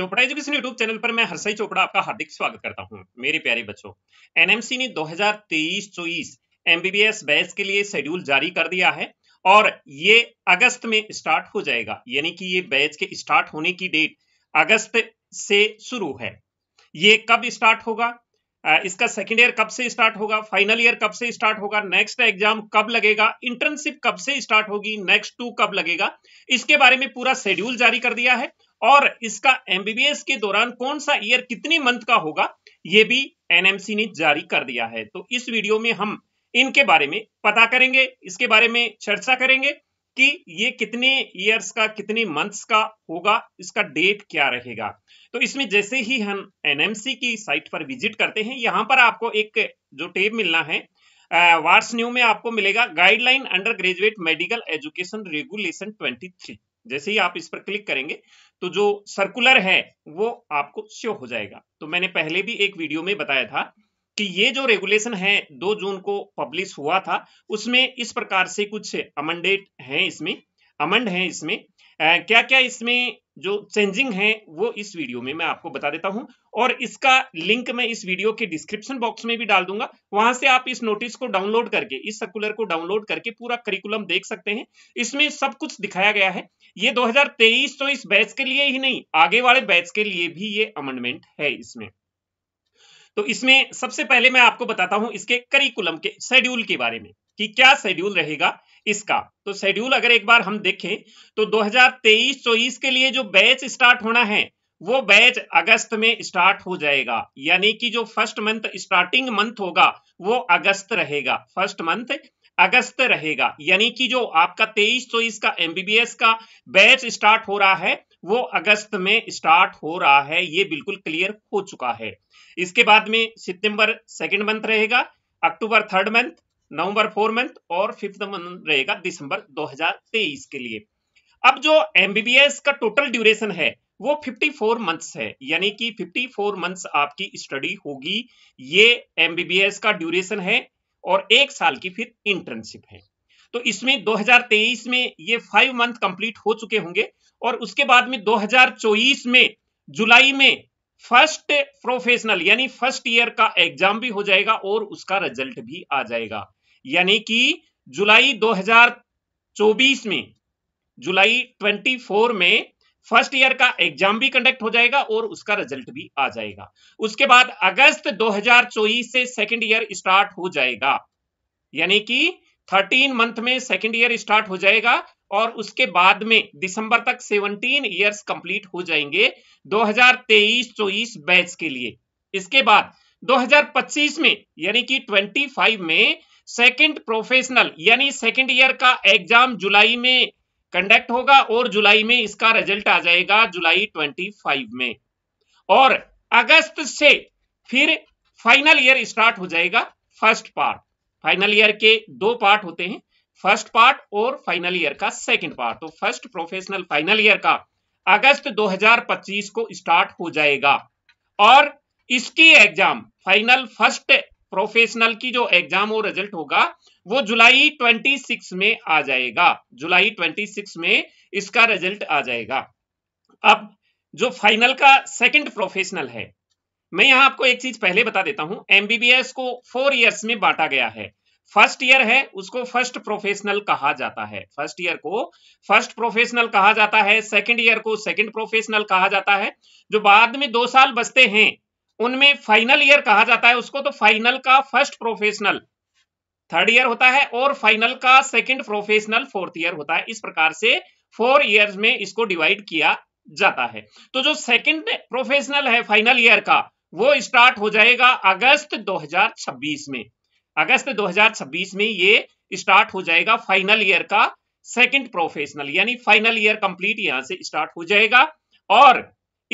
Chopra education YouTube channel पर मैं हर्षई चोपड़ा आपका हार्दिक स्वागत करता हूं मेरे प्यारे बच्चों एनएमसी ने 2023-24 एमबीबीएस बैच के लिए शेड्यूल जारी कर दिया है और ये अगस्त में स्टार्ट हो जाएगा यानी कि ये बैच के स्टार्ट होने की डेट अगस्त से शुरू है ये कब स्टार्ट होगा इसका सेकेंड ईयर कब से स्टार्ट होगा फाइनल ईयर कब से स्टार्ट होगा नेक्स्ट एग्जाम कब लगेगा इंटर्नशिप कब से स्टार्ट होगी नेक्स्ट टू कब लगेगा इसके बारे में पूरा शेड्यूल जारी कर दिया है और इसका एमबीबीएस के दौरान कौन सा ईयर कितने मंथ का होगा ये भी एनएमसी ने जारी कर दिया है तो इस वीडियो में हम इनके बारे में पता करेंगे इसके बारे में चर्चा करेंगे कि ये कितने ईयर्स का कितने मंथ्स का होगा इसका डेट क्या रहेगा तो इसमें जैसे ही हम एनएमसी की साइट पर विजिट करते हैं यहां पर आपको एक जो टेब मिलना है वार्स न्यू में आपको मिलेगा guideline undergraduate medical education regulation 23 जैसे ही आप इस पर क्लिक करेंगे तो जो सर्कुलर है वो आपको श्यो हो जाएगा तो मैंने पहले भी एक वीडियो में बताया था कि ये जो रेगुलेशन है दो जून को पब्लिश हुआ था उसमें इस प्रकार से कुछ अमंडेट हैं इसमें अमंड है इसमें क्या क्या इसमें जो चेंजिंग है वो इस वीडियो में मैं आपको बता देता हूं और इसका लिंक मैं इस वीडियो के डिस्क्रिप्शन बॉक्स में भी डाल दूंगा वहां से आप इस नोटिस को डाउनलोड करके इस सर्कुलर को डाउनलोड करके पूरा करिकुलम देख सकते हैं इसमें सब कुछ दिखाया गया है ये 2023 तो इस बैच के लिए ही नहीं आगे वाले बैच के लिए भी ये अमेंडमेंट है इसमें तो इसमें सबसे पहले मैं आपको बताता हूं इसके करिकुलम के शेड्यूल के बारे में कि क्या शेड्यूल रहेगा इसका तो शेड्यूल अगर एक बार हम देखें तो 2023-24 के लिए जो बैच स्टार्ट होना है वो बैच अगस्त में स्टार्ट हो जाएगा यानी कि जो फर्स्ट मंथ स्टार्टिंग मंथ होगा वो अगस्त रहेगा फर्स्ट मंथ अगस्त रहेगा यानी कि जो आपका तेईस चौबीस का एमबीबीएस का बैच स्टार्ट हो रहा है वो अगस्त में स्टार्ट हो रहा है ये बिल्कुल क्लियर हो चुका है इसके बाद में सितंबर सेकंड मंथ रहेगा अक्टूबर थर्ड मंथ नवंबर फोर मंथ और फिफ्थ मंथ रहेगा दिसंबर 2023 के लिए अब जो एमबीबीएस का टोटल ड्यूरेशन है वो 54 मंथ्स है यानी कि 54 मंथ्स आपकी स्टडी होगी ये एमबीबीएस का ड्यूरेशन है और एक साल की फिर इंटर्नशिप है तो इसमें 2023 में ये फाइव मंथ कंप्लीट हो चुके होंगे और उसके बाद में 2024 में जुलाई में फर्स्ट प्रोफेशनल यानी फर्स्ट ईयर का एग्जाम भी हो जाएगा और उसका रिजल्ट भी आ जाएगा यानी कि जुलाई 2024 में जुलाई 24 में फर्स्ट ईयर का एग्जाम भी कंडक्ट हो जाएगा और उसका रिजल्ट भी आ जाएगा उसके बाद अगस्त 2024 से सेकंड ईयर स्टार्ट हो जाएगा यानी कि 13 मंथ में सेकंड ईयर स्टार्ट हो जाएगा और उसके बाद में दिसंबर तक 17 इयर्स कंप्लीट हो जाएंगे 2023-24 बैच के लिए इसके बाद 2025 में यानी कि 25 में सेकंड प्रोफेशनल यानी सेकंड ईयर का एग्जाम जुलाई में कंडक्ट होगा और जुलाई में इसका रिजल्ट आ जाएगा जुलाई 25 में और अगस्त से फिर फाइनल ईयर स्टार्ट हो जाएगा फर्स्ट पार्ट फाइनल ईयर के दो पार्ट होते हैं फर्स्ट पार्ट और फाइनल ईयर का सेकंड पार्ट तो फर्स्ट प्रोफेशनल फाइनल ईयर का अगस्त 2025 को स्टार्ट हो जाएगा और इसकी एग्जाम फाइनल फर्स्ट प्रोफेशनल की जो एग्जाम और रिजल्ट होगा वो जुलाई 26 में आ जाएगा जुलाई 26 में इसका रिजल्ट आ जाएगा अब जो फाइनल का सेकंड प्रोफेशनल है मैं यहां आपको एक चीज पहले बता देता हूं एमबीबीएस को फोर इयर्स में बांटा गया है फर्स्ट ईयर है उसको फर्स्ट प्रोफेशनल कहा जाता है फर्स्ट ईयर को फर्स्ट प्रोफेशनल कहा जाता है सेकंड ईयर को सेकंड प्रोफेशनल कहा जाता है जो बाद में दो साल बचते हैं उनमें फाइनल ईयर कहा जाता है उसको तो फाइनल का फर्स्ट प्रोफेशनल थर्ड ईयर होता है और फाइनल का सेकंड प्रोफेशनल फोर्थ ईयर होता है इस प्रकार से फोर ईयर्स में इसको डिवाइड किया जाता है तो जो सेकंड प्रोफेशनल है फाइनल ईयर का वो स्टार्ट हो जाएगा अगस्त 2026 में अगस्त 2026 में ये स्टार्ट हो जाएगा फाइनल ईयर का सेकंड प्रोफेशनल यानी फाइनल ईयर कंप्लीट यहां से स्टार्ट हो जाएगा और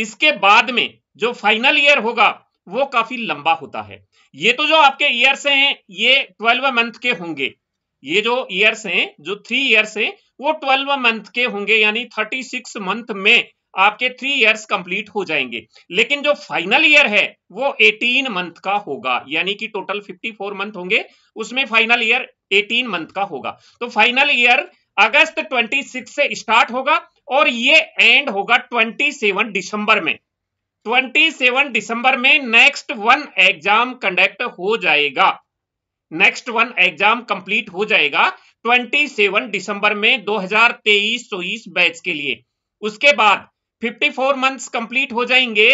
इसके बाद में जो फाइनल ईयर होगा वो काफी लंबा होता है ये तो जो आपके ईयर्स हैं ये ट्वेल्व मंथ के होंगे ये जो ईयर्स हैं जो थ्री ईयर्स हैं वो ट्वेल्व मंथ के होंगे यानी थर्टी सिक्स मंथ में आपके थ्री ईयर्स कंप्लीट हो जाएंगे लेकिन जो फाइनल ईयर है वो एटीन मंथ का होगा यानी कि टोटल फिफ्टी फोर मंथ होंगे उसमें फाइनल ईयर एटीन मंथ का होगा तो फाइनल ईयर अगस्त सिक्स से स्टार्ट होगा और ये एंड होगा सेवन दिसंबर में 27 दिसंबर में नेक्स्ट वन एग्जाम कंडक्ट हो जाएगा नेक्स्ट वन एग्जाम कंप्लीट हो जाएगा 27 दिसंबर में 2023-24 बैच के लिए उसके बाद 54 मंथ्स कंप्लीट हो जाएंगे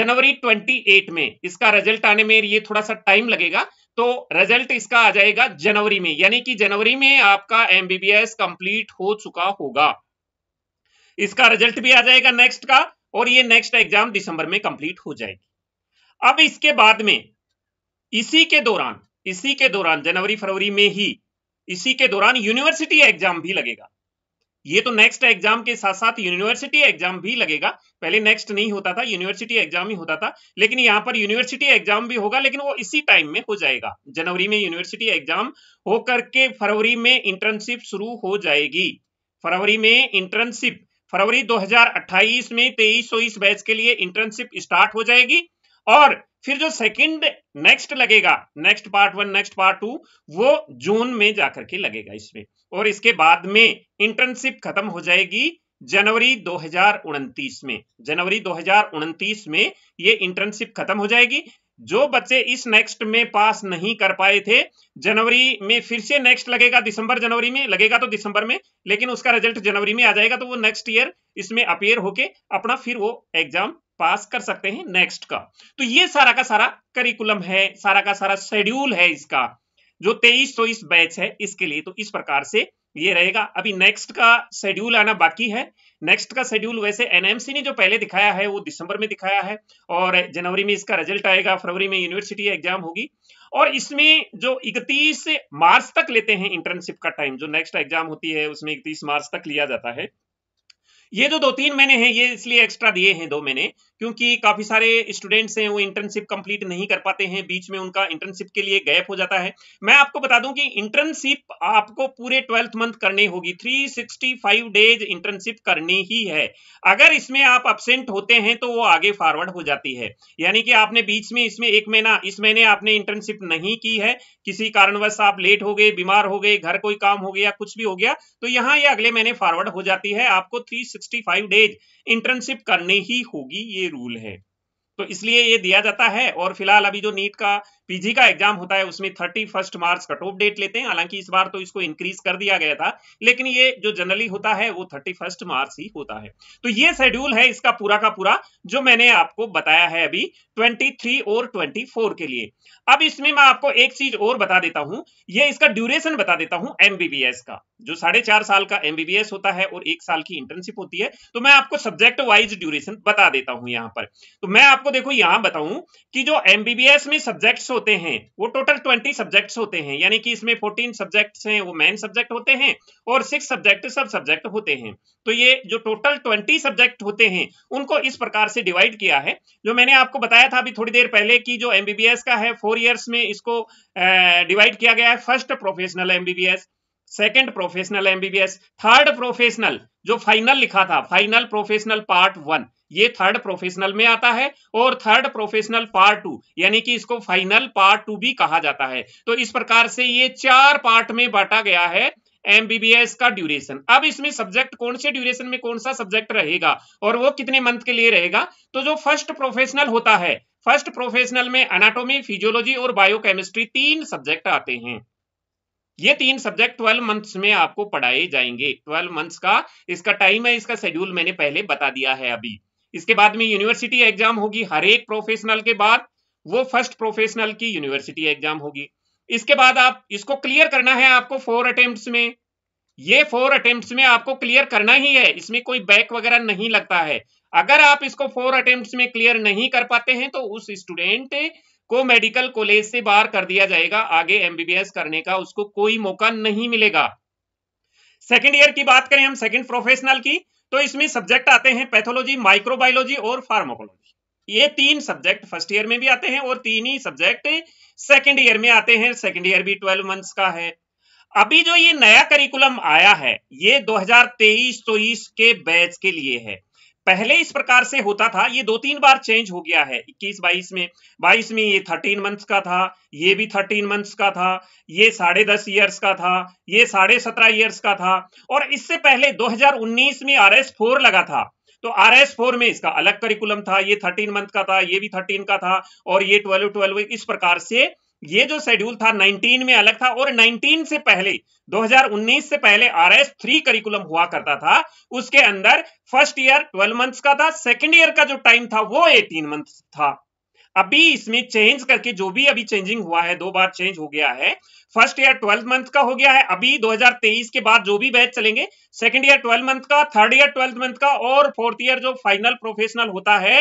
जनवरी 28 में इसका रिजल्ट आने में ये थोड़ा सा टाइम लगेगा तो रिजल्ट इसका आ जाएगा जनवरी में यानी कि जनवरी में आपका एमबीबीएस कंप्लीट हो चुका होगा इसका रिजल्ट भी आ जाएगा नेक्स्ट का और ये नेक्स्ट एग्जाम दिसंबर में कंप्लीट हो जाएगी अब इसके बाद में इसी के दौरान इसी के दौरान जनवरी फरवरी में ही इसी के दौरान यूनिवर्सिटी एग्जाम भी लगेगा ये तो नेक्स्ट एग्जाम के साथ साथ यूनिवर्सिटी एग्जाम भी लगेगा पहले नेक्स्ट नहीं होता था यूनिवर्सिटी एग्जाम ही होता था लेकिन यहां पर यूनिवर्सिटी एग्जाम भी होगा लेकिन वो इसी टाइम में हो जाएगा जनवरी में यूनिवर्सिटी एग्जाम होकर के फरवरी में इंटर्नशिप शुरू हो जाएगी फरवरी में इंटर्नशिप फरवरी 2028 में तेईस इस बैच के लिए इंटर्नशिप स्टार्ट हो जाएगी और फिर जो सेकंड नेक्स्ट लगेगा next part one next part two वो जून में जाकर के लगेगा इसमें और इसके बाद में इंटर्नशिप खत्म हो जाएगी जनवरी 2029 में जनवरी 2029 में ये इंटर्नशिप खत्म हो जाएगी जो बच्चे इस नेक्स्ट में पास नहीं कर पाए थे जनवरी में फिर से नेक्स्ट लगेगा दिसंबर जनवरी में लगेगा तो दिसंबर में लेकिन उसका रिजल्ट जनवरी में आ जाएगा तो वो नेक्स्ट ईयर इसमें अपेयर होके अपना फिर वो एग्जाम पास कर सकते हैं नेक्स्ट का तो ये सारा का सारा करिकुलम है सारा का सारा शेड्यूल है इसका जो तेईस चौबीस बैच है इसके लिए तो इस प्रकार से ये रहेगा अभी नेक्स्ट का शेड्यूल आना बाकी है नेक्स्ट का शेड्यूल वैसे एनएमसी ने जो पहले दिखाया है वो दिसंबर में दिखाया है और जनवरी में इसका रिजल्ट आएगा फरवरी में यूनिवर्सिटी एग्जाम होगी और इसमें जो 31 मार्च तक लेते हैं इंटर्नशिप का टाइम जो नेक्स्ट एग्जाम होती है उसमें इकतीस मार्च तक लिया जाता है ये जो दो तीन महीने हैं ये इसलिए एक्स्ट्रा दिए हैं दो महीने क्योंकि काफी सारे स्टूडेंट्स हैं वो इंटर्नशिप कंप्लीट नहीं कर पाते हैं बीच में उनका इंटर्नशिप के लिए गैप हो जाता है मैं आपको बता दूं कि इंटर्नशिप आपको पूरे ट्वेल्थ मंथ करनी होगी 365 डेज इंटर्नशिप करनी ही है अगर इसमें आप अपसेंट होते हैं तो वो आगे फॉरवर्ड हो जाती है यानी कि आपने बीच में इसमें एक महीना इस महीने आपने इंटर्नशिप नहीं की है किसी कारणवश आप लेट हो गए बीमार हो गए घर कोई काम हो गया कुछ भी हो गया तो यहाँ ये अगले महीने फॉरवर्ड हो जाती है आपको थ्री डेज इंटर्नशिप करनी ही होगी ये रूल है तो इसलिए ये दिया जाता है और फिलहाल अभी जो नीट का पीजी का एग्जाम होता है उसमें थर्टी फर्स्ट मार्च कट ऑफ डेट लेते हैं हालांकि इस बार तो इसको इंक्रीज कर दिया गया था लेकिन ये जो जनरली होता है वो थर्टी फर्स्ट मार्च ही होता है तो ये शेड्यूल है इसका पूरा का पूरा जो मैंने आपको बताया है अभी ट्वेंटी थ्री और ट्वेंटी फोर के लिए अब इसमें मैं आपको एक चीज और बता देता हूं ये इसका ड्यूरेशन बता देता हूं एमबीबीएस का जो साढ़े चार साल का एमबीबीएस होता है और एक साल की इंटर्नशिप होती है तो मैं आपको सब्जेक्ट वाइज ड्यूरेशन बता देता हूं यहां पर तो मैं आपको देखो यहां बताऊं कि जो एमबीबीएस में सब्जेक्ट्स होते हैं वो टोटल ट्वेंटी सब्जेक्ट्स होते हैं यानी कि इसमें फोर्टीन सब्जेक्ट्स हैं वो मेन सब्जेक्ट होते हैं और सिक्स सब्जेक्ट सब सब्जेक्ट होते हैं तो ये जो टोटल ट्वेंटी सब्जेक्ट होते हैं उनको इस प्रकार से डिवाइड किया है जो मैंने आपको बताया था अभी थोड़ी देर पहले की जो एमबीबीएस का है फोर ईयर्स में इसको डिवाइड किया गया है first professional MBBS second professional MBBS third professional जो फाइनल लिखा था फाइनल प्रोफेशनल पार्ट वन ये थर्ड प्रोफेशनल में आता है और थर्ड प्रोफेशनल पार्ट टू यानी कि इसको फाइनल पार्ट टू भी कहा जाता है तो इस प्रकार से ये चार पार्ट में बांटा गया है एमबीबीएस का ड्यूरेशन अब इसमें सब्जेक्ट कौन से ड्यूरेशन में कौन सा सब्जेक्ट रहेगा और वो कितने मंथ के लिए रहेगा तो जो फर्स्ट प्रोफेशनल होता है फर्स्ट प्रोफेशनल में अनाटोमी फिजियोलॉजी और बायोकेमिस्ट्री तीन सब्जेक्ट आते हैं ये तीन सब्जेक्ट ट्वेल्व मंथ्स में आपको पढ़ाए जाएंगे ट्वेल्व मंथ्स का इसका टाइम है इसका शेड्यूल मैंने पहले बता दिया है अभी इसके बाद में यूनिवर्सिटी एग्जाम होगी हर एक प्रोफेशनल के बाद वो फर्स्ट प्रोफेशनल की यूनिवर्सिटी एग्जाम होगी इसके बाद आप इसको क्लियर करना है आपको फोर अटेम्प्ट में ये फोर अटेम्प्ट में आपको क्लियर करना ही है इसमें कोई बैक वगैरह नहीं लगता है अगर आप इसको फोर अटेम्प्ट में क्लियर नहीं कर पाते हैं तो उस स्टूडेंट को मेडिकल कॉलेज से बाहर कर दिया जाएगा आगे एमबीबीएस करने का उसको कोई मौका नहीं मिलेगा सेकेंड ईयर की बात करें हम सेकेंड प्रोफेशनल की तो इसमें सब्जेक्ट आते हैं पैथोलॉजी माइक्रोबायोलॉजी और फार्माकोलॉजी ये तीन सब्जेक्ट फर्स्ट ईयर में भी आते हैं और तीन ही सब्जेक्ट सेकेंड ईयर में आते हैं सेकेंड ईयर भी ट्वेल्व मंथ्स का है अभी जो ये नया करिकुलम आया है ये 2023-24 के बैच के लिए है पहले इस प्रकार से होता था ये दो तीन बार चेंज हो गया है इक्कीस बाईस में बाईस में ये थर्टीन मंथ्स का था ये भी थर्टीन मंथ्स का था ये साढ़े दस ईयर्स का था ये साढ़े सत्रह ईयर्स का था और इससे पहले 2019 में आर एस फोर लगा था तो आर एस फोर में इसका अलग करिकुलम था ये थर्टीन मंथ का था ये भी थर्टीन का था और ये ट्वेल्व ट्वेल्व इस प्रकार से ये जो शेड्यूल था 19 में अलग था और 19 से पहले 2019 से पहले आर एस थ्री करिकुलम हुआ करता था उसके अंदर फर्स्ट ईयर 12 मंथ्स का था सेकंड ईयर का जो टाइम था वो 18 मंथ्स था अभी इसमें चेंज करके जो भी अभी चेंजिंग हुआ है दो बार चेंज हो गया है फर्स्ट ईयर ट्वेल्थ मंथ का हो गया है अभी 2023 के बाद जो भी बैच चलेंगे सेकंड ईयर ट्वेल्थ मंथ का थर्ड ईयर ट्वेल्थ मंथ का और फोर्थ ईयर जो फाइनल प्रोफेशनल होता है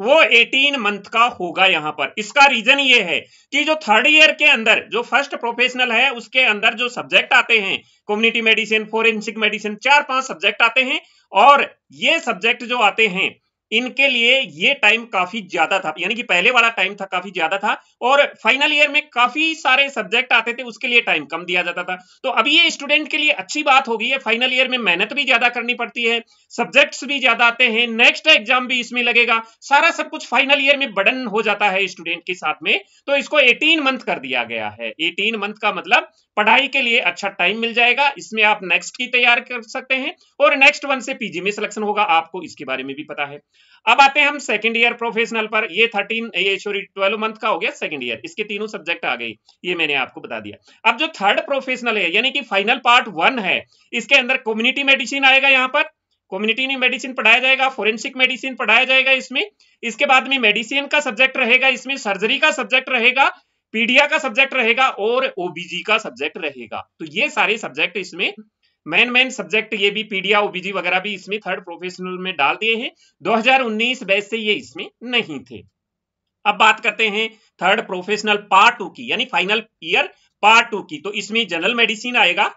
वो 18 मंथ का होगा यहां पर इसका रीजन ये है कि जो थर्ड ईयर के अंदर जो फर्स्ट प्रोफेशनल है उसके अंदर जो सब्जेक्ट आते हैं कम्युनिटी मेडिसिन फोरेंसिक मेडिसिन चार पांच सब्जेक्ट आते हैं और ये सब्जेक्ट जो आते हैं इनके लिए ये टाइम काफी ज्यादा था यानी कि पहले वाला टाइम था काफी ज्यादा था और फाइनल ईयर में काफी सारे सब्जेक्ट आते थे उसके लिए टाइम कम दिया जाता था तो अभी ये स्टूडेंट के लिए अच्छी बात हो गई है फाइनल ईयर में मेहनत भी ज्यादा करनी पड़ती है सब्जेक्ट्स भी ज्यादा आते हैं नेक्स्ट एग्जाम भी इसमें लगेगा सारा सब कुछ फाइनल ईयर में बर्डन हो जाता है स्टूडेंट के साथ में तो इसको एटीन मंथ कर दिया गया है एटीन मंथ का मतलब पढ़ाई के लिए अच्छा टाइम मिल जाएगा इसमें आप नेक्स्ट की तैयार कर सकते हैं और नेक्स्ट वन से पीजी में सिलेक्शन होगा आपको इसके बारे में भी पता है अब आते हैं हम सेकंड ईयर प्रोफेशनल पर ये थर्टीन ये सॉरी ट्वेल्व मंथ का हो गया सेकंड ईयर इसके तीनों सब्जेक्ट आ गई ये मैंने आपको बता दिया अब जो थर्ड प्रोफेशनल है यानी कि फाइनल पार्ट वन है इसके अंदर कम्युनिटी मेडिसिन आएगा यहाँ पर कम्युनिटी मेडिसिन पढ़ाया जाएगा फोरेंसिक मेडिसिन पढ़ाया जाएगा इसमें इसके बाद में मेडिसिन का सब्जेक्ट रहेगा इसमें सर्जरी का सब्जेक्ट रहेगा पीडिया का सब्जेक्ट रहेगा और ओबीजी का सब्जेक्ट रहेगा तो ये सारे सब्जेक्ट इसमें मेन मेन सब्जेक्ट ये भी पीडिया ओबीजी वगैरह भी इसमें थर्ड प्रोफेशनल में डाल दिए हैं 2019 बैच से ये इसमें नहीं थे अब बात करते हैं थर्ड प्रोफेशनल पार्ट टू की यानी फाइनल ईयर पार्ट टू की तो इसमें जनरल मेडिसिन आएगा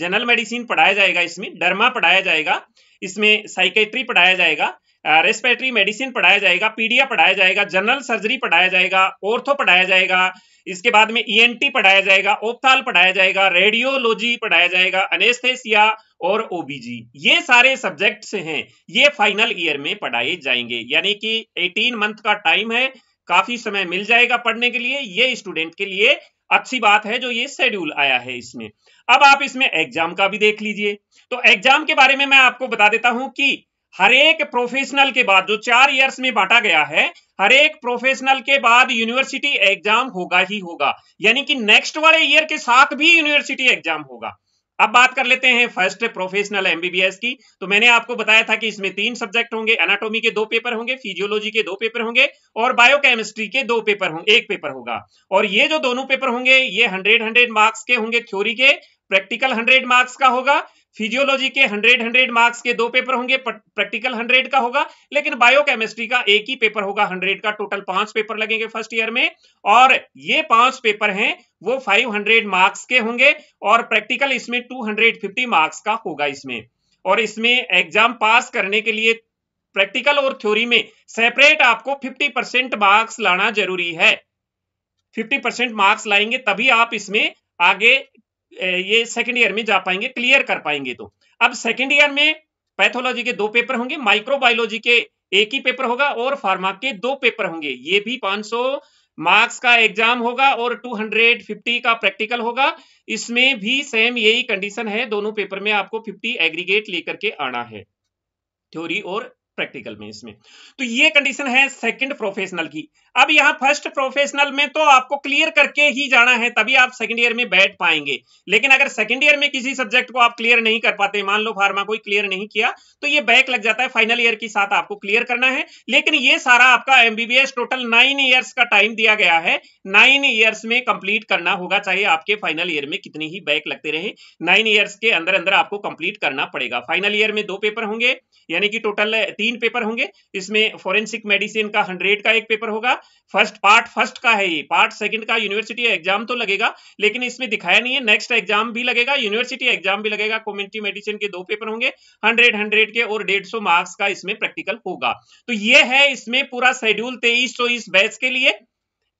जनरल मेडिसिन पढ़ाया जाएगा इसमें डर्मा पढ़ाया जाएगा इसमें साइकेट्री पढ़ाया जाएगा रेस्पेटरी मेडिसिन पढ़ाया जाएगा पीडिया पढ़ाया जाएगा जनरल सर्जरी पढ़ाया जाएगा ऑर्थो पढ़ाया जाएगा इसके बाद में ईएनटी e पढ़ाया जाएगा ओपथाल पढ़ाया जाएगा रेडियोलॉजी पढ़ाया जाएगा अनेस्थेसिया और ओबीजी ये सारे सब्जेक्ट्स हैं ये फाइनल ईयर में पढ़ाए जाएंगे यानी कि 18 मंथ का टाइम है काफी समय मिल जाएगा पढ़ने के लिए ये स्टूडेंट के लिए अच्छी बात है जो ये शेड्यूल आया है इसमें अब आप इसमें एग्जाम का भी देख लीजिए तो एग्जाम के बारे में मैं आपको बता देता हूं कि हर एक प्रोफेशनल के बाद जो चार ईयर्स में बांटा गया है हर एक प्रोफेशनल के बाद यूनिवर्सिटी एग्जाम होगा ही होगा यानी कि नेक्स्ट वाले ईयर के साथ भी यूनिवर्सिटी एग्जाम होगा अब बात कर लेते हैं फर्स्ट प्रोफेशनल एमबीबीएस की तो मैंने आपको बताया था कि इसमें तीन सब्जेक्ट होंगे एनाटॉमी के दो पेपर होंगे फिजियोलॉजी के दो पेपर होंगे और बायोकेमिस्ट्री के दो पेपर होंगे एक पेपर होगा और ये जो दोनों पेपर होंगे ये हंड्रेड हंड्रेड मार्क्स के होंगे थ्योरी के प्रैक्टिकल हंड्रेड मार्क्स का होगा फिजियोलॉजी के हंड्रेड हंड्रेड मार्क्स के दो पेपर होंगे प्रैक्टिकल हंड्रेड का होगा लेकिन बायोकेमिस्ट्री का एक ही पेपर होगा हंड्रेड का टोटल पांच पेपर लगेंगे फर्स्ट ईयर में और ये पांच पेपर हैं वो 500 मार्क्स के होंगे और प्रैक्टिकल इसमें 250 मार्क्स का होगा इसमें और इसमें एग्जाम पास करने के लिए प्रैक्टिकल और थ्योरी में सेपरेट आपको फिफ्टी परसेंट मार्क्स लाना जरूरी है फिफ्टी परसेंट मार्क्स लाएंगे तभी आप इसमें आगे ये सेकेंड ईयर में जा पाएंगे क्लियर कर पाएंगे तो अब सेकेंड ईयर में पैथोलॉजी के दो पेपर होंगे माइक्रोबायोलॉजी के एक ही पेपर होगा और फार्मा के दो पेपर होंगे ये भी 500 मार्क्स का एग्जाम होगा और 250 का प्रैक्टिकल होगा इसमें भी सेम यही कंडीशन है दोनों पेपर में आपको 50 एग्रीगेट लेकर के आना है थ्योरी और प्रैक्टिकल में इसमें तो ये कंडीशन है सेकंड प्रोफेशनल की अब यहाँ फर्स्ट प्रोफेशनल में तो आपको क्लियर करके ही जाना है तभी आप सेकेंड ईयर में बैठ पाएंगे लेकिन अगर सेकेंड ईयर में किसी सब्जेक्ट को आप क्लियर नहीं कर पाते मान लो फार्मा कोई क्लियर नहीं किया तो ये बैक लग जाता है फाइनल ईयर के साथ आपको क्लियर करना है लेकिन ये सारा आपका एमबीबीएस टोटल नाइन ईयर्स का टाइम दिया गया है नाइन ईयर्स में कंप्लीट करना होगा चाहे आपके फाइनल ईयर में कितनी ही बैक लगते रहे नाइन ईयर्स के अंदर अंदर आपको कंप्लीट करना पड़ेगा फाइनल ईयर में दो पेपर होंगे यानी कि टोटल तीन पेपर होंगे इसमें फॉरेंसिक मेडिसिन का हंड्रेड का एक पेपर होगा फर्स्ट पार्ट फर्स्ट का है ये पार्ट सेकंड का यूनिवर्सिटी एग्जाम तो लगेगा लेकिन इसमें दिखाया नहीं है नेक्स्ट एग्जाम भी लगेगा यूनिवर्सिटी एग्जाम भी लगेगा कॉम्युनिटी मेडिसिन के दो पेपर होंगे हंड्रेड हंड्रेड के और डेढ़ सौ मार्क्स का इसमें प्रैक्टिकल होगा तो ये है इसमें पूरा शेड्यूल तेईस चौबीस बैच के लिए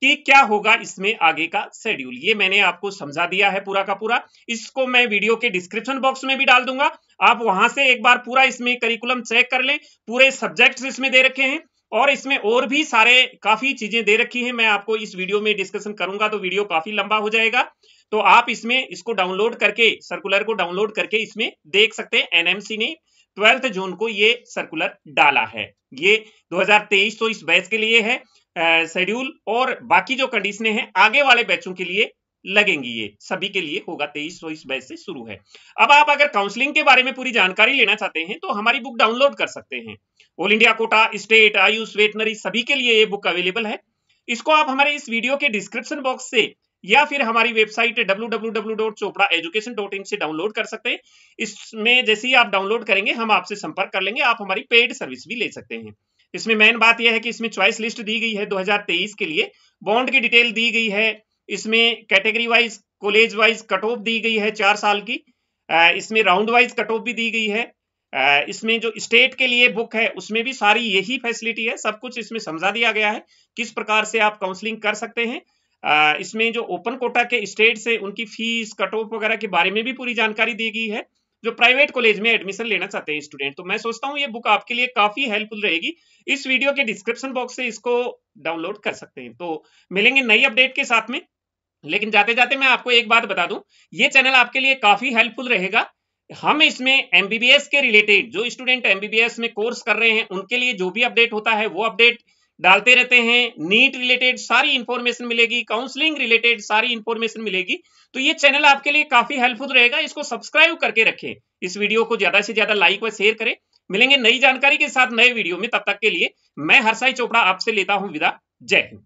कि क्या होगा इसमें आगे का शेड्यूल ये मैंने आपको समझा दिया है पूरा का पूरा इसको मैं वीडियो के डिस्क्रिप्शन बॉक्स में भी डाल दूंगा आप वहां से एक बार पूरा इसमें करिकुलम चेक कर लें पूरे सब्जेक्ट्स इसमें दे रखे हैं और इसमें और भी सारे काफी चीजें दे रखी हैं मैं आपको इस वीडियो में डिस्कशन करूंगा तो वीडियो काफी लंबा हो जाएगा तो आप इसमें इसको डाउनलोड करके सर्कुलर को डाउनलोड करके इसमें देख सकते हैं एनएमसी ने ट्वेल्थ जून को ये सर्कुलर डाला है ये 2023 तो इस बैच के लिए है शेड्यूल और बाकी जो कंडीशन है आगे वाले बैचों के लिए लगेंगी ये सभी के लिए होगा तेईस सौ इस बैच से शुरू है अब आप अगर काउंसलिंग के बारे में पूरी जानकारी लेना चाहते हैं तो हमारी बुक डाउनलोड कर सकते हैं all India quota state AYUSH veterinary सभी के लिए ये बुक अवेलेबल है इसको आप हमारे इस वीडियो के डिस्क्रिप्शन बॉक्स से या फिर हमारी वेबसाइट www.chopraeducation.in से डाउनलोड कर सकते हैं इसमें जैसे ही आप डाउनलोड करेंगे हम आपसे संपर्क कर लेंगे आप हमारी पेड सर्विस भी ले सकते हैं इसमें मेन बात यह है कि इसमें चॉइस लिस्ट दी गई है 2023 के लिए बॉन्ड की डिटेल दी गई है इसमें category wise college wise cut off दी गई है चार साल की इसमें राउंड वाइज कट ऑफ भी दी गई है इसमें जो स्टेट के लिए बुक है उसमें भी सारी यही फैसिलिटी है सब कुछ इसमें समझा दिया गया है किस प्रकार से आप काउंसलिंग कर सकते हैं इसमें जो ओपन कोटा के स्टेट से उनकी फीस कट ऑफ वगैरह के बारे में भी पूरी जानकारी दी गई है जो प्राइवेट कॉलेज में एडमिशन लेना चाहते हैं स्टूडेंट तो मैं सोचता हूँ ये बुक आपके लिए काफी हेल्पफुल रहेगी इस वीडियो के डिस्क्रिप्शन बॉक्स से इसको डाउनलोड कर सकते हैं तो मिलेंगे नई अपडेट के साथ में लेकिन जाते जाते मैं आपको एक बात बता दूं ये चैनल आपके लिए काफी हेल्पफुल रहेगा हम इसमें एमबीबीएस के रिलेटेड जो स्टूडेंट एमबीबीएस में कोर्स कर रहे हैं उनके लिए जो भी अपडेट होता है वो अपडेट डालते रहते हैं नीट रिलेटेड सारी इंफॉर्मेशन मिलेगी काउंसलिंग रिलेटेड सारी इंफॉर्मेशन मिलेगी तो ये चैनल आपके लिए काफी हेल्पफुल रहेगा इसको सब्सक्राइब करके रखें इस वीडियो को ज्यादा से ज्यादा लाइक व शेयर करें मिलेंगे नई जानकारी के साथ नए वीडियो में तब तक के लिए मैं हर्षाई चोपड़ा आपसे लेता हूं विदा जय हिंद